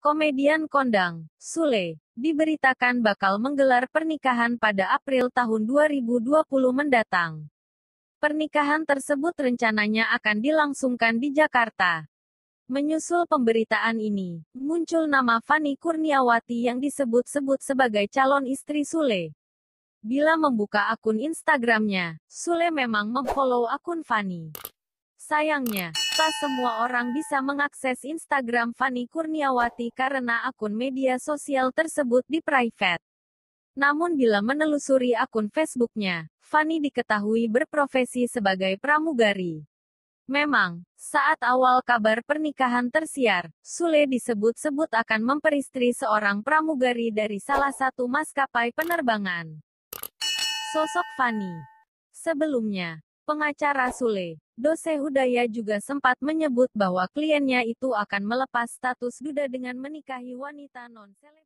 Komedian kondang, Sule, diberitakan bakal menggelar pernikahan pada April tahun 2020 mendatang. Pernikahan tersebut rencananya akan dilangsungkan di Jakarta. Menyusul pemberitaan ini, muncul nama Fani Kurniawati yang disebut-sebut sebagai calon istri Sule. Bila membuka akun Instagramnya, Sule memang memfollow akun Fani. Sayangnya, kenapa semua orang bisa mengakses Instagram Fani Kurniawati karena akun media sosial tersebut di private. Namun bila menelusuri akun Facebooknya, Fani diketahui berprofesi sebagai pramugari. Memang, saat awal kabar pernikahan tersiar, Sule disebut-sebut akan memperistri seorang pramugari dari salah satu maskapai penerbangan. Sosok Fani Sebelumnya, Pengacara Sule, Dose Hudaya juga sempat menyebut bahwa kliennya itu akan melepas status duda dengan menikahi wanita non-selebgram.